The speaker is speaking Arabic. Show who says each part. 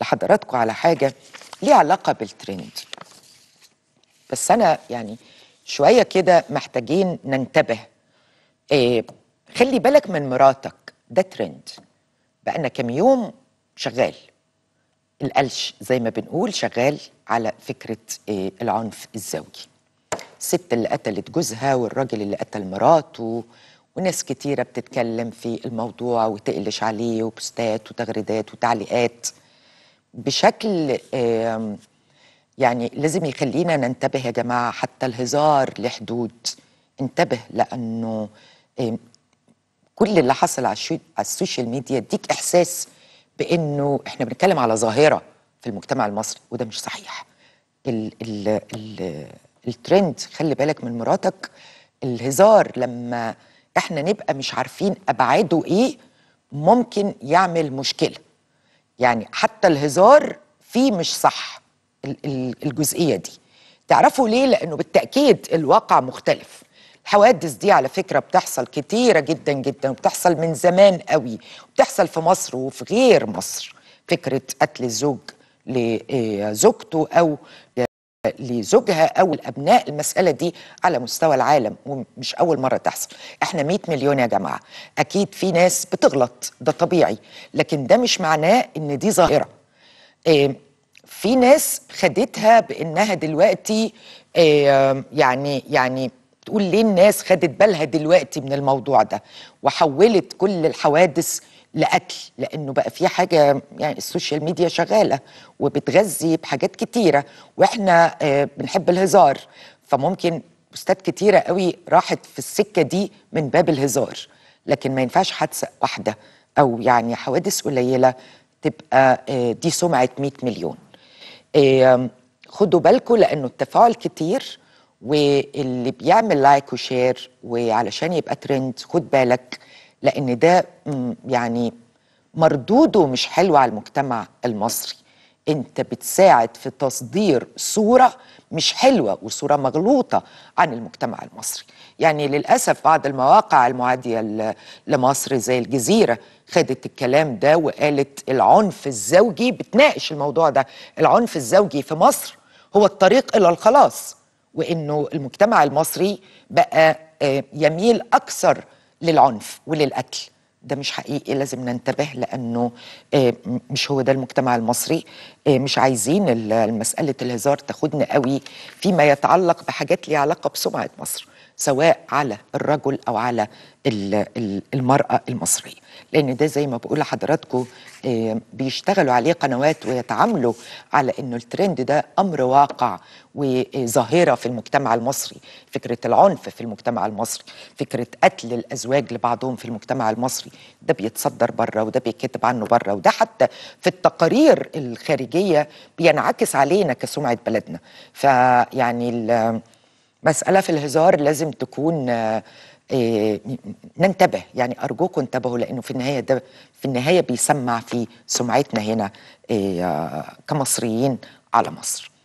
Speaker 1: لحضراتكم على حاجه ليها علاقه بالترند بس انا يعني شويه كده محتاجين ننتبه إيه خلي بالك من مراتك ده ترند بقى كام يوم شغال القلش زي ما بنقول شغال على فكره إيه العنف الزوجي الست اللي قتلت جوزها والراجل اللي قتل مراته وناس كتيره بتتكلم في الموضوع وتقلش عليه وبوستات وتغريدات وتعليقات بشكل يعني لازم يخلينا ننتبه يا جماعه حتى الهزار لحدود انتبه لانه كل اللي حصل على السوشيال ميديا يديك احساس بانه احنا بنتكلم على ظاهره في المجتمع المصري وده مش صحيح الـ ال ال الترند خلي بالك من مراتك الهزار لما احنا نبقى مش عارفين ابعاده ايه ممكن يعمل مشكله يعني حتى الهزار فيه مش صح الجزئيه دي تعرفوا ليه لانه بالتاكيد الواقع مختلف الحوادث دي على فكرة بتحصل كتيرة جدا جدا وبتحصل من زمان قوي وبتحصل في مصر وفي غير مصر فكرة قتل الزوج لزوجته آه، أو لزوجها او الابناء المساله دي على مستوى العالم ومش اول مره تحصل احنا 100 مليون يا جماعه اكيد في ناس بتغلط ده طبيعي لكن ده مش معناه ان دي ظاهره في ناس خدتها بانها دلوقتي يعني يعني تقول ليه الناس خدت بالها دلوقتي من الموضوع ده وحولت كل الحوادث لاكل لانه بقى في حاجه يعني السوشيال ميديا شغاله وبتغذي بحاجات كتيره واحنا آه، بنحب الهزار فممكن بوستات كتيره قوي راحت في السكه دي من باب الهزار لكن ما ينفعش حادثه واحده او يعني حوادث قليله تبقى آه، دي سمعه 100 مليون خدوا بالكم لانه التفاعل كتير واللي بيعمل لايك وشير وعلشان يبقى ترند خد بالك لأن ده يعني مردوده مش حلو على المجتمع المصري انت بتساعد في تصدير صوره مش حلوه وصوره مغلوطه عن المجتمع المصري يعني للاسف بعض المواقع المعاديه لمصر زي الجزيره خدت الكلام ده وقالت العنف الزوجي بتناقش الموضوع ده العنف الزوجي في مصر هو الطريق الى الخلاص وانه المجتمع المصري بقى آه، يميل اكثر للعنف وللقتل ده مش حقيقي لازم ننتبه لانه آه، مش هو ده المجتمع المصري آه، مش عايزين مساله الهزار تاخدنا قوي فيما يتعلق بحاجات ليها علاقه بسمعه مصر سواء على الرجل او على المراه المصريه لان ده زي ما بقول لحضراتكم آه، بيشتغلوا عليه قنوات ويتعاملوا على انه الترند ده امر واقع وظاهره في المجتمع المصري فكره العنف في المجتمع المصري فكره قتل الازواج لبعضهم في المجتمع المصري ده بيتصدر بره وده بيتكتب عنه بره وده حتى في التقارير الخارجيه بينعكس علينا كسمعه بلدنا فيعني مسألة في الهزار لازم تكون آه، آه، ننتبه يعني أرجوكم انتبهوا لأنه في النهاية ده في النهاية بيسمع في سمعتنا هنا آه، كمصريين على مصر